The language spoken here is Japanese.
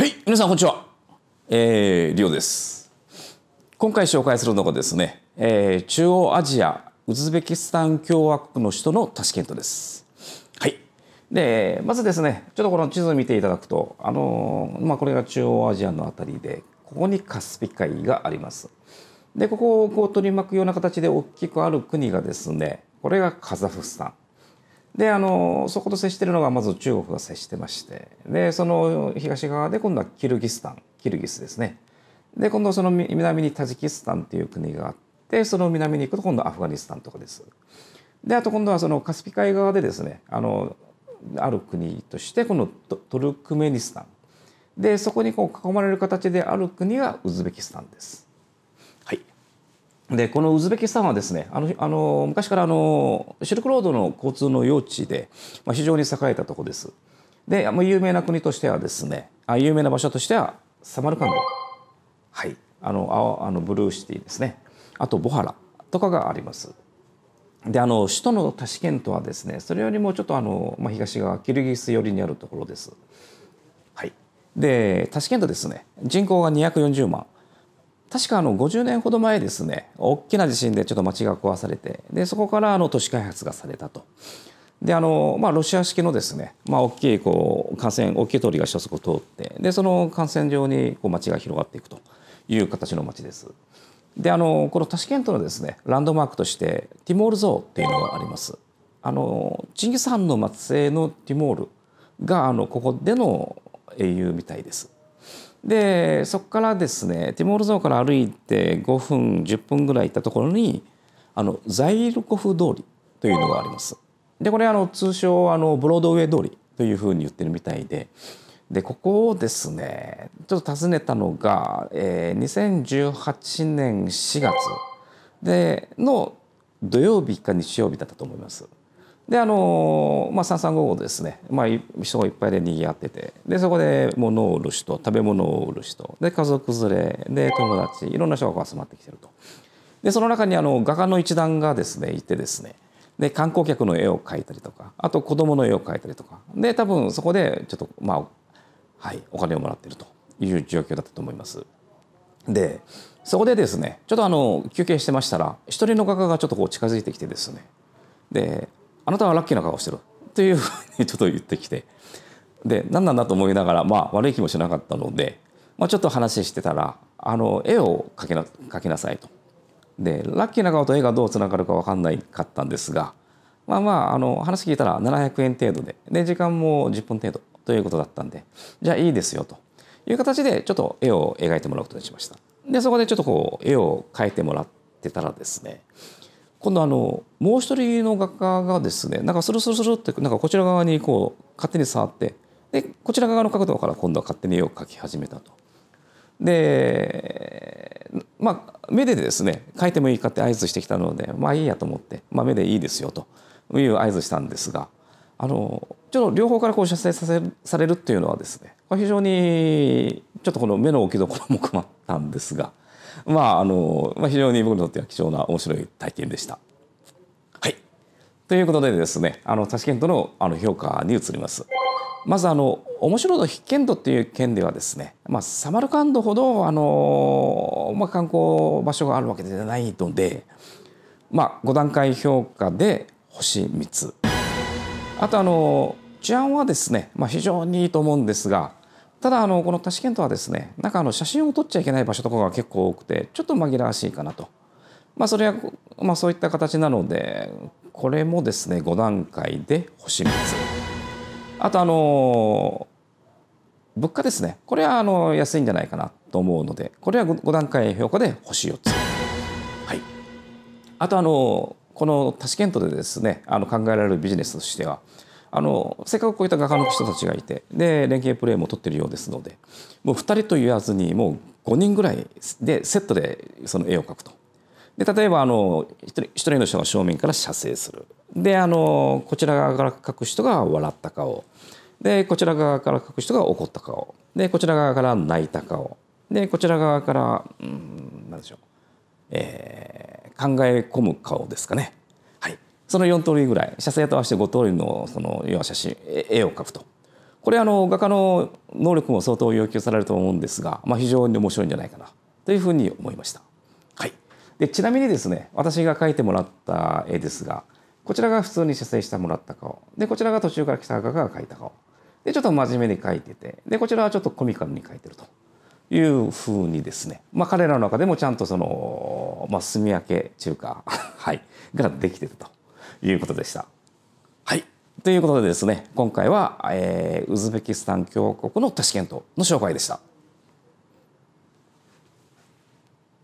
はい皆さんこんにちは、えー、リオです今回紹介するのがですね、えー、中央アジアウズベキスタン共和国の首都のタシケントですはいでまずですねちょっとこの地図を見ていただくとあのー、まあこれが中央アジアのあたりでここにカスピ海がありますでここをこう取り巻くような形で大きくある国がですねこれがカザフスタンであのそこと接してるのがまず中国が接してましてでその東側で今度はキルギスタンキルギスですねで今度その南にタジキスタンという国があってその南に行くと今度アフガニスタンとかです。であと今度はそのカスピ海側でですねあのある国としてこのトルクメニスタンでそこにこう囲まれる形である国がウズベキスタンです。でこのウズベキスタンはですねあのあの昔からあのシルクロードの交通の用地で、まあ、非常に栄えたとこです。で、まあ、有名な国としてはですねあ有名な場所としてはサマルカンド、はい、あのあのブルーシティですねあとボハラとかがあります。であの首都のタシケントはですねそれよりもちょっとあの、まあ、東側キルギス寄りにあるところです。はい、でタシケントですね人口が240万。確かあの50年ほど前ですね大きな地震でちょっと町が壊されてでそこからあの都市開発がされたと。であのまあ、ロシア式のですね、まあ、大きいこう幹線大きい通りが一つ通ってでその幹線上にこう町が広がっていくという形の町です。であのこのタシケントのですねランドマークとしてティモール像っていうのがあります。あのチンギス・ハンの末裔のティモールがあのここでの英雄みたいです。でそこからですねティモール像から歩いて5分10分ぐらい行ったところにあのザイルコフ通りというのがあります。でこれあの通称あのブロードウェイ通りというふうに言ってるみたいででここをですねちょっと訪ねたのが、えー、2018年4月での土曜日か日曜日だったと思います。であのまあ、3五五ですね、まあ、人がいっぱいで賑わっててでそこで物を売る人食べ物を売る人で家族連れで友達いろんな人が集まってきてるとでその中にあの画家の一団がですねいてですねで観光客の絵を描いたりとかあと子供の絵を描いたりとかで多分そこでちょっとまあはいお金をもらってるという状況だったと思います。でそこでですねちょっとあの休憩してましたら一人の画家がちょっとこう近づいてきてですねであなたはラッキーな顔してるというふうにちょっと言ってきてで何なんだと思いながら、まあ、悪い気もしなかったので、まあ、ちょっと話してたらあの絵を描きな描きなさいと。でラッキーな顔と絵がどうつながるか分かんないかったんですがまあまああの話聞いたら700円程度でで時間も10分程度ということだったんでじゃあいいですよという形でちょっと絵を描いてもらうことにしました。でそこでちょっとこう絵を描いてもらってたらですね今度あのもう一人の画家がですねなんかスルスルスルってなんかこちら側にこう勝手に触ってでこちら側の角度から今度は勝手に絵を描き始めたと。でまあ目でですね描いてもいいかって合図してきたのでまあいいやと思って、まあ、目でいいですよという合図したんですがあのちょっと両方からこう射精させされるっていうのはですね非常にちょっとこの目の置きどころも困ったんですがまああの、まあ、非常に僕にとっては貴重な面白い体験でした。はい、ということでですねあのタシケントのあの評価に移ります。まずあの面白度必見度っていう県ではですね、まあ、サマルカンドほどあの、まあ、観光場所があるわけではないので、まあ、5段階評価で星3つあとあの治安はですね、まあ、非常にいいと思うんですがただあのこのタシケントはですねなんかあの写真を撮っちゃいけない場所とかが結構多くてちょっと紛らわしいかなと、まあ、それは、まあ、そういった形なのでこれもですね5段階で星3つあとあの物価ですねこれはあの安いんじゃないかなと思うのでこれは 5, 段階評価で星4つ、はい、あとあのこのタシケントでですねあの考えられるビジネスとしてはあのせっかくこういった画家の人たちがいてで連携プレーも取ってるようですのでもう2人と言わずにもう5人ぐらいでセットでその絵を描くと。で例えばあの1人の人が正面から写生するであのこちら側から描く人が笑った顔でこちら側から描く人が怒った顔でこちら側から泣いた顔でこちら側からうん何でしょう、えー、考え込む顔ですかねその4通りぐらい写生と合わせて5通りのその要は写真絵を描くとこれあの画家の能力も相当要求されると思うんですが、まあ、非常に面白いんじゃないかなというふうに思いました。はい、でちなみにですね私が描いてもらった絵ですがこちらが普通に写生してもらった顔でこちらが途中から北家が描いた顔でちょっと真面目に描いててでこちらはちょっとコミカルに描いてるというふうにですね、まあ、彼らの中でもちゃんとその、まあ、住み分け中華、はい、ができてると。いうことでした。はいということでですね今回は、えー、ウズベキスタン共和国のタシケントの紹介でした。